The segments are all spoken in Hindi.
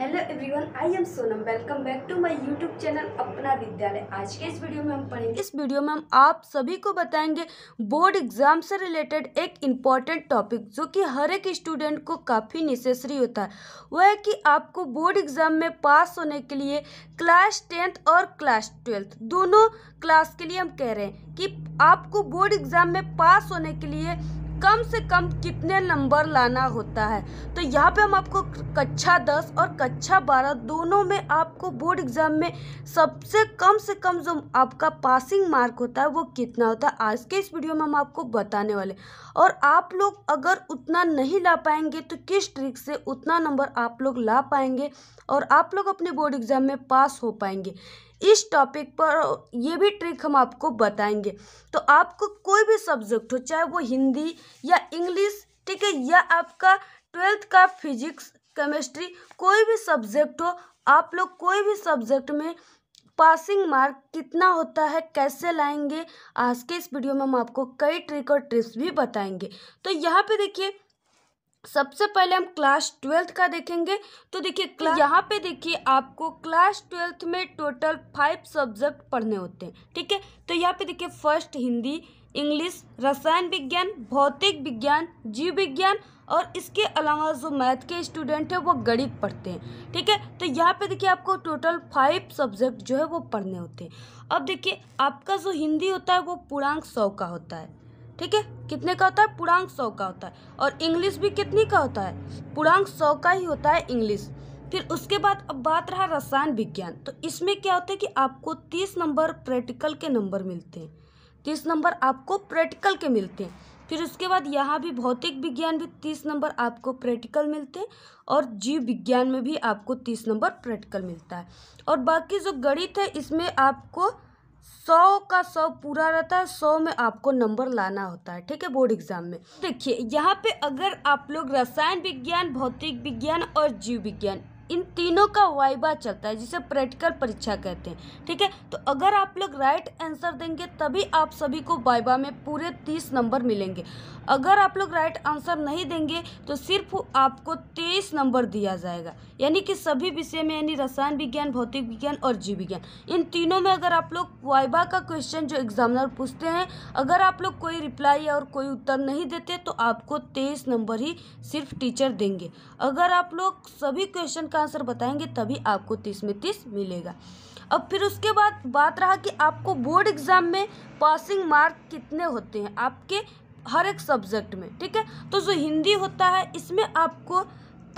hello everyone I am Sonam welcome back to my YouTube channel Apna Vidyalaya आज के इस वीडियो में हम पढ़ेंगे इस वीडियो में हम आप सभी को बताएंगे बोर्ड एग्जाम से रिलेटेड एक इम्पॉर्टेंट टॉपिक जो कि हर एक स्टूडेंट को काफ़ी नेसेसरी होता है वह है कि आपको बोर्ड एग्जाम में पास होने के लिए क्लास टेंथ और क्लास ट्वेल्थ दोनों क्लास के लिए हम कह रहे हैं कि आपको बोर्ड एग्जाम में पास होने के लिए कम से कम कितने नंबर लाना होता है तो यहाँ पे हम आपको कक्षा दस और कक्षा बारह दोनों में आपको बोर्ड एग्ज़ाम में सबसे कम से कम जो आपका पासिंग मार्क होता है वो कितना होता है आज के इस वीडियो में हम आपको बताने वाले और आप लोग अगर उतना नहीं ला पाएंगे तो किस ट्रिक से उतना नंबर आप लोग ला पाएंगे और आप लोग अपने बोर्ड एग्ज़ाम में पास हो पाएंगे इस टॉपिक पर ये भी ट्रिक हम आपको बताएंगे तो आपको कोई भी सब्जेक्ट हो चाहे वो हिंदी या इंग्लिश ठीक है या आपका ट्वेल्थ का फिजिक्स केमिस्ट्री कोई भी सब्जेक्ट हो आप लोग कोई भी सब्जेक्ट में पासिंग मार्क कितना होता है कैसे लाएंगे आज के इस वीडियो में हम आपको कई ट्रिक और ट्रिप्स भी बताएंगे तो यहाँ पे देखिए सबसे पहले हम क्लास ट्वेल्थ का देखेंगे तो देखिए तो क्लास यहाँ पे देखिए आपको क्लास ट्वेल्थ में टोटल फाइव सब्जेक्ट पढ़ने होते हैं ठीक है तो यहाँ पे देखिए फर्स्ट हिंदी इंग्लिश रसायन विज्ञान भौतिक विज्ञान जीव विज्ञान और इसके अलावा जो मैथ के स्टूडेंट हैं वो गणित पढ़ते हैं ठीक है तो यहाँ पे देखिए आपको टोटल फाइव सब्जेक्ट जो है वो पढ़ने होते हैं अब देखिए आपका जो हिंदी होता है वो पूर्णांक सौ का होता है ठीक है कितने का होता है पूर्णांक सौ का होता है और इंग्लिश भी कितने का होता है पूर्णांक सौ का ही होता है इंग्लिश फिर उसके बाद अब बात रहा रसायन विज्ञान तो इसमें क्या होता है कि आपको तीस नंबर प्रैक्टिकल के नंबर मिलते हैं तीस नंबर आपको प्रैक्टिकल के मिलते हैं फिर उसके बाद यहाँ भी भौतिक विज्ञान भी तीस नंबर आपको प्रैक्टिकल मिलते हैं और जीव विज्ञान में भी आपको तीस नंबर प्रैक्टिकल मिलता है और बाकी जो गणित है इसमें आपको सौ का सौ पूरा रहता है सौ में आपको नंबर लाना होता है ठीक है बोर्ड एग्जाम में देखिए यहाँ पे अगर आप लोग रसायन विज्ञान भौतिक विज्ञान और जीव विज्ञान इन तीनों का वाइबा चलता है जिसे प्रैक्टिकल परीक्षा कहते हैं ठीक है तो अगर आप लोग राइट आंसर देंगे तभी आप सभी को वाइबा में पूरे तीस नंबर मिलेंगे अगर आप लोग राइट आंसर नहीं देंगे तो सिर्फ आपको तेईस नंबर दिया जाएगा यानी कि सभी विषय में यानी रसायन विज्ञान भौतिक विज्ञान और जीव विज्ञान इन तीनों में अगर आप लोग वाइबा का क्वेश्चन जो एग्जामिनर पूछते हैं अगर आप लोग कोई रिप्लाई और कोई उत्तर नहीं देते तो आपको तेईस नंबर ही सिर्फ टीचर देंगे अगर आप लोग सभी क्वेश्चन का का आंसर बताएंगे तभी आपको तीस में तीस मिलेगा अब फिर उसके बाद बात रहा कि आपको बोर्ड एग्ज़ाम में पासिंग मार्क कितने होते हैं आपके हर एक सब्जेक्ट में ठीक है तो जो हिंदी होता है इसमें आपको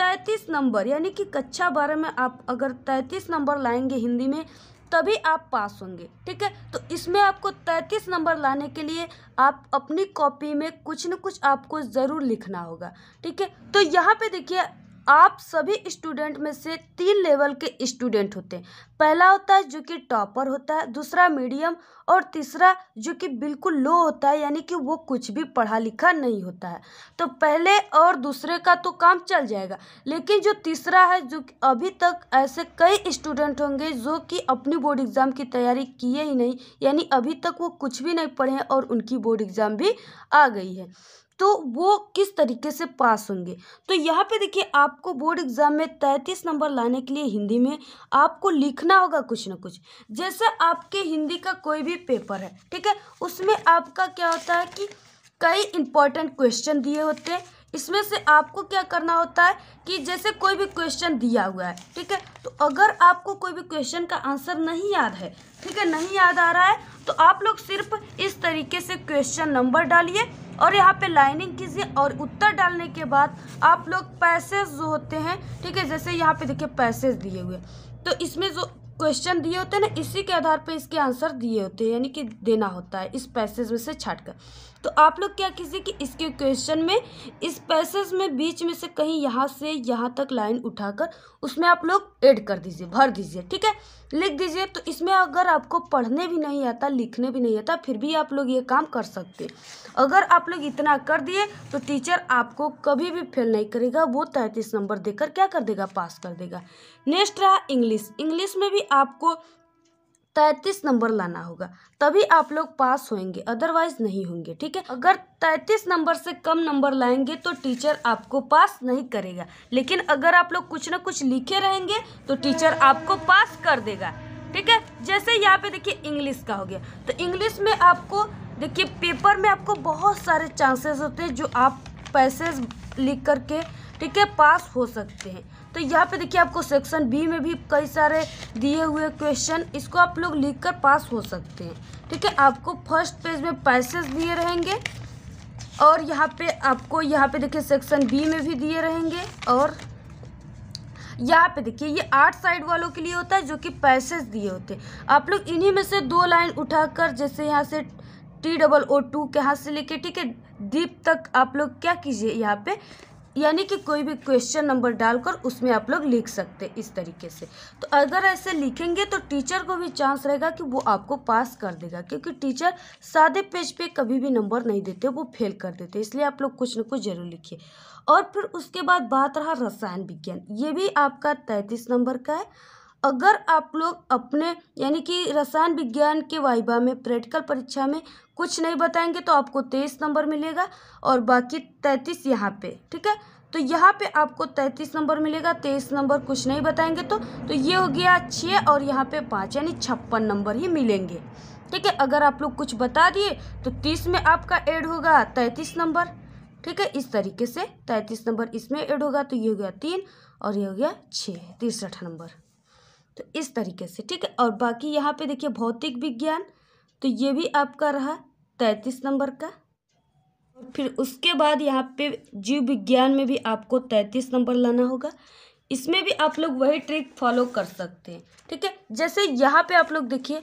तैंतीस नंबर यानी कि कक्षा बारह में आप अगर तैंतीस नंबर लाएंगे हिंदी में तभी आप पास होंगे ठीक है तो इसमें आपको तैंतीस नंबर लाने के लिए आप अपनी कॉपी में कुछ न कुछ आपको ज़रूर लिखना होगा ठीक है तो यहाँ पे देखिए आप सभी स्टूडेंट में से तीन लेवल के स्टूडेंट होते हैं पहला होता है जो कि टॉपर होता है दूसरा मीडियम और तीसरा जो कि बिल्कुल लो होता है यानी कि वो कुछ भी पढ़ा लिखा नहीं होता है तो पहले और दूसरे का तो काम चल जाएगा लेकिन जो तीसरा है जो कि अभी तक ऐसे कई स्टूडेंट होंगे जो कि अपनी बोर्ड एग्ज़ाम की तैयारी किए ही नहीं यानी अभी तक वो कुछ भी नहीं पढ़े और उनकी बोर्ड एग्ज़ाम भी आ गई है तो वो किस तरीके से पास होंगे तो यहाँ पे देखिए आपको बोर्ड एग्ज़ाम में तैंतीस नंबर लाने के लिए हिंदी में आपको लिखना होगा कुछ ना कुछ जैसे आपके हिंदी का कोई भी पेपर है ठीक है उसमें आपका क्या होता है कि कई इंपॉर्टेंट क्वेश्चन दिए होते हैं इसमें से आपको क्या करना होता है कि जैसे कोई भी क्वेश्चन दिया हुआ है ठीक है तो अगर आपको कोई भी क्वेश्चन का आंसर नहीं याद है ठीक है नहीं याद आ रहा है तो आप लोग सिर्फ इस तरीके से क्वेश्चन नंबर डालिए और यहाँ पे लाइनिंग कीजिए और उत्तर डालने के बाद आप लोग पैसेज जो होते हैं ठीक है जैसे यहाँ पे देखिए पैसेज दिए हुए तो इसमें जो क्वेश्चन दिए होते हैं ना इसी के आधार पे इसके आंसर दिए होते हैं यानी कि देना होता है इस पैसेज में से छाट कर तो आप लोग क्या कीजिए कि इसके क्वेश्चन में इस पैसेज में बीच में से कहीं यहाँ से यहाँ तक लाइन उठाकर उसमें आप लोग ऐड कर दीजिए भर दीजिए ठीक है लिख दीजिए तो इसमें अगर आपको पढ़ने भी नहीं आता लिखने भी नहीं आता फिर भी आप लोग ये काम कर सकते अगर आप लोग इतना कर दिए तो टीचर आपको कभी भी फेल नहीं करेगा वो तैंतीस नंबर देकर क्या कर देगा पास कर देगा नेक्स्ट रहा इंग्लिश इंग्लिश में भी आपको तैतीस नंबर लाना होगा तभी आप लोग पास होंगे अदरवाइज नहीं होंगे ठीक है अगर तैतीस नंबर से कम नंबर लाएंगे तो टीचर आपको पास नहीं करेगा लेकिन अगर आप लोग कुछ ना कुछ लिखे रहेंगे तो टीचर आपको पास कर देगा ठीक है जैसे यहाँ पे देखिए इंग्लिश का हो गया तो इंग्लिश में आपको देखिए पेपर में आपको बहुत सारे चांसेस होते हैं जो आप पैसेज लिख करके ठीक है पास हो सकते हैं तो यहाँ पे देखिए आपको सेक्शन बी में भी कई सारे दिए हुए क्वेश्चन इसको आप लोग लिख कर पास हो सकते हैं ठीक है आपको फर्स्ट पेज में पैसेज दिए रहेंगे और यहाँ पे आपको यहाँ पे देखिए सेक्शन बी में भी दिए रहेंगे और यहाँ पे देखिए ये आठ साइड वालों के लिए होता है जो कि पैसेज दिए होते हैं आप लोग इन्हीं में से दो लाइन उठाकर जैसे यहाँ से टी डबल ओ टू के हाथ से लेके ठीक है दीप तक आप लोग क्या कीजिए यहाँ पे यानी कि कोई भी क्वेश्चन नंबर डालकर उसमें आप लोग लिख सकते हैं इस तरीके से तो अगर ऐसे लिखेंगे तो टीचर को भी चांस रहेगा कि वो आपको पास कर देगा क्योंकि टीचर सादे पेज पे कभी भी नंबर नहीं देते वो फेल कर देते इसलिए आप लोग कुछ ना कुछ जरूर लिखिए और फिर उसके बाद बात रहा रसायन विज्ञान ये भी आपका तैंतीस नंबर का है अगर आप लोग अपने यानी कि रसायन विज्ञान के वाइबा में प्रैक्टिकल परीक्षा में कुछ नहीं बताएंगे तो आपको तेईस नंबर मिलेगा और बाकी तैंतीस यहाँ पे ठीक है तो यहाँ पे आपको तैंतीस नंबर मिलेगा तेईस नंबर कुछ नहीं बताएंगे तो तो ये हो गया छः और यहाँ पे पाँच यानी छप्पन नंबर ही मिलेंगे ठीक है अगर आप लोग कुछ बता दिए तो तीस में आपका एड होगा तैंतीस नंबर ठीक है इस तरीके से तैंतीस नंबर इसमें ऐड होगा तो ये हो गया तीन और ये हो गया छः तिरसठ नंबर तो इस तरीके से ठीक है और बाकी यहाँ पे देखिए भौतिक विज्ञान तो ये भी आपका रहा तैंतीस नंबर का फिर उसके बाद यहाँ पे जीव विज्ञान में भी आपको तैंतीस नंबर लाना होगा इसमें भी आप लोग वही ट्रिक फॉलो कर सकते हैं ठीक है जैसे यहाँ पे आप लोग देखिए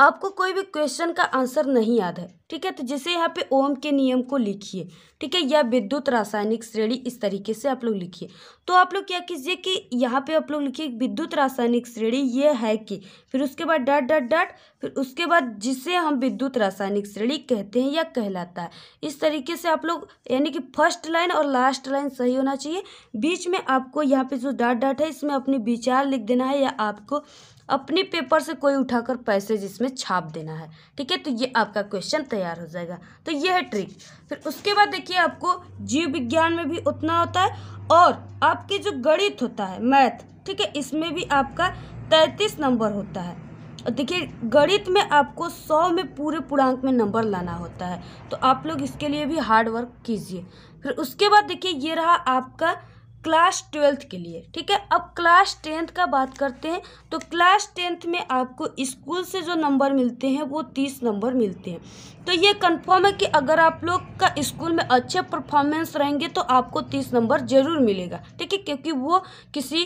आपको कोई भी क्वेश्चन का आंसर नहीं याद है ठीक है तो जैसे यहाँ पे ओम के नियम को लिखिए ठीक है या विद्युत रासायनिक श्रेणी इस तरीके से आप लोग लिखिए तो आप लोग क्या कीजिए कि यहाँ पे आप लोग लिखिए विद्युत रासायनिक श्रेणी ये है कि फिर उसके बाद डट डट डट फिर उसके बाद जिसे हम विद्युत रासायनिक श्रेणी कहते हैं या कहलाता है इस तरीके से आप लोग यानी कि फर्स्ट लाइन और लास्ट लाइन सही होना चाहिए बीच में आपको यहाँ पे जो डाट डाट है इसमें अपने विचार लिख देना है या आपको अपने पेपर से कोई उठाकर पैसेज इसमें छाप देना है ठीक है तो ये आपका क्वेश्चन तैयार हो जाएगा तो ये है ट्रिक फिर उसके बाद देखिए आपको जीव विज्ञान में भी उतना होता है और आपके जो गणित होता है मैथ ठीक है इसमें भी आपका तैंतीस नंबर होता है और देखिए गणित में आपको सौ में पूरे पूर्णांक में नंबर लाना होता है तो आप लोग इसके लिए भी हार्ड वर्क कीजिए फिर उसके बाद देखिए ये रहा आपका क्लास ट्वेल्थ के लिए ठीक है अब क्लास टेंथ का बात करते हैं तो क्लास टेंथ में आपको स्कूल से जो नंबर मिलते हैं वो तीस नंबर मिलते हैं तो ये कंफर्म है कि अगर आप लोग का स्कूल में अच्छे परफॉर्मेंस रहेंगे तो आपको तीस नंबर ज़रूर मिलेगा ठीक है क्योंकि वो किसी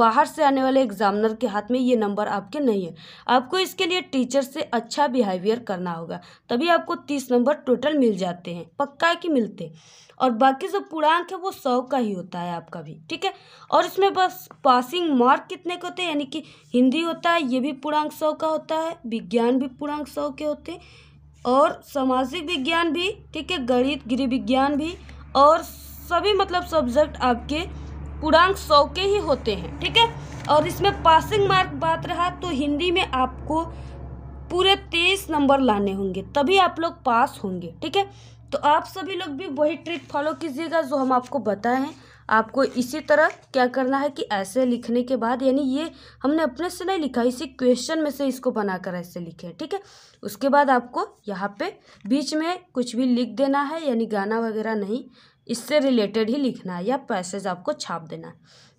बाहर से आने वाले एग्जामिनर के हाथ में ये नंबर आपके नहीं है आपको इसके लिए टीचर से अच्छा बिहेवियर करना होगा तभी आपको तीस नंबर टोटल मिल जाते हैं पक्का है कि मिलते हैं और बाकी जो पूर्णांक है वो सौ का ही होता है आप आपका भी ठीक है और इसमें बस पासिंग मार्क कितने के होते हैं यानी कि हिंदी होता है ये भी पूर्णांक सौ का होता है विज्ञान भी पूर्णांक सौ के होते और सामाजिक विज्ञान भी ठीक है गणित गृह विज्ञान भी और सभी मतलब सब्जेक्ट आपके पूर्णांक सौ के ही होते हैं ठीक है और इसमें पासिंग मार्क बात रहा तो हिंदी में आपको पूरे तेईस नंबर लाने होंगे तभी आप लोग पास होंगे ठीक है तो आप सभी लोग भी वही ट्रिक फॉलो कीजिएगा जो हम आपको बताए हैं आपको इसी तरह क्या करना है कि ऐसे लिखने के बाद यानी ये हमने अपने से नहीं लिखा इसी क्वेश्चन में से इसको बनाकर ऐसे लिखे ठीक है उसके बाद आपको यहाँ पे बीच में कुछ भी लिख देना है यानी गाना वगैरह नहीं इससे रिलेटेड ही लिखना है या पैसेज आपको छाप देना है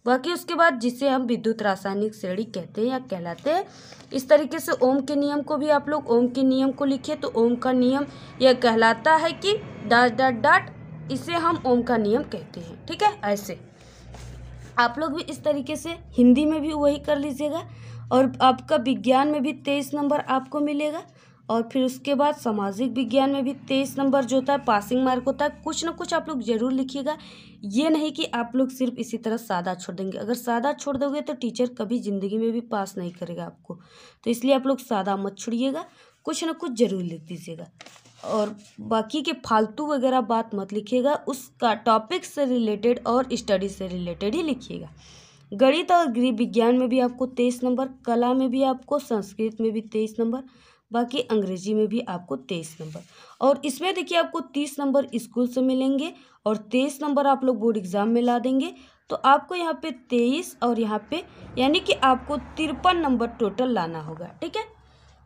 बाकी उसके बाद जिसे हम विद्युत रासायनिक श्रेणी कहते हैं या कहलाते हैं इस तरीके से ओम के नियम को भी आप लोग ओम के नियम को लिखिए तो ओम का नियम यह कहलाता है कि डाट डाट डाट इसे हम ओम का नियम कहते हैं ठीक है ऐसे आप लोग भी इस तरीके से हिंदी में भी वही कर लीजिएगा और आपका विज्ञान में भी तेईस नंबर आपको मिलेगा और फिर उसके बाद सामाजिक विज्ञान में भी तेईस नंबर जो होता है पासिंग मार्क होता है कुछ ना कुछ आप लोग जरूर लिखिएगा ये नहीं कि आप लोग सिर्फ इसी तरह सादा छोड़ देंगे अगर सादा छोड़ दोगे तो टीचर कभी ज़िंदगी में भी पास नहीं करेगा आपको तो इसलिए आप लोग सादा मत छोड़िएगा कुछ ना कुछ जरूर लिख दीजिएगा और बाकी के फालतू वगैरह बात मत लिखिएगा उसका टॉपिक से रिलेटेड और स्टडी से रिलेटेड ही लिखिएगा गणित और गृह विज्ञान में भी आपको तेईस नंबर कला में भी आपको संस्कृत में भी तेईस नंबर बाकी अंग्रेजी में भी आपको तेईस नंबर और इसमें देखिए आपको तीस नंबर स्कूल से मिलेंगे और तेईस नंबर आप लोग बोर्ड एग्ज़ाम में ला देंगे तो आपको यहाँ पे तेईस और यहाँ पे यानी कि आपको तिरपन नंबर टोटल लाना होगा ठीक है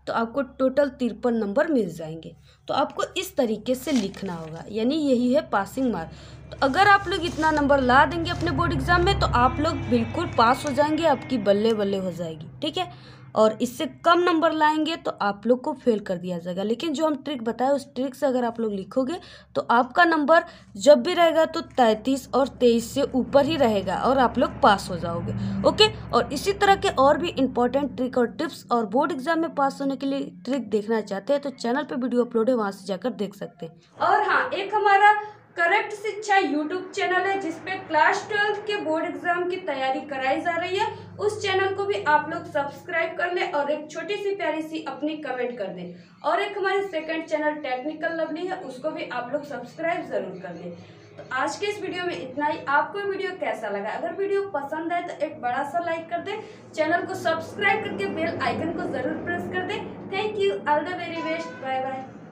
तो आपको टोटल तिरपन नंबर मिल जाएंगे तो आपको इस तरीके से लिखना होगा यानी यही है पासिंग मार्क तो अगर आप लोग इतना नंबर ला देंगे अपने बोर्ड एग्ज़ाम में तो आप लोग बिल्कुल पास हो जाएंगे आपकी बल्ले बल्ले हो जाएगी ठीक है और इससे कम नंबर लाएंगे तो आप लोग को फेल कर दिया जाएगा लेकिन जो हम ट्रिक बताए उस ट्रिक से अगर आप लोग लिखोगे तो आपका नंबर जब भी रहेगा तो तैंतीस और तेईस से ऊपर ही रहेगा और आप लोग पास हो जाओगे ओके और इसी तरह के और भी इंपॉर्टेंट ट्रिक और टिप्स और बोर्ड एग्जाम में पास होने के लिए ट्रिक देखना चाहते हैं तो चैनल पर वीडियो अपलोड है वहाँ से जाकर देख सकते हैं और हाँ एक हमारा करेक्ट शिक्षा यूट्यूब चैनल है जिसपे क्लास ट्वेल्थ के बोर्ड एग्जाम की तैयारी कराई जा रही है उस चैनल को भी आप लोग सब्सक्राइब कर लें और एक छोटी सी प्यारी सी अपनी कमेंट कर दें और एक हमारे सेकंड चैनल टेक्निकल लवली है उसको भी आप लोग सब्सक्राइब ज़रूर कर दें तो आज के इस वीडियो में इतना ही आपको वीडियो कैसा लगा अगर वीडियो पसंद आए तो एक बड़ा सा लाइक कर दें चैनल को सब्सक्राइब करके बेल आइकन को ज़रूर प्रेस कर दें thank you all the very best bye bye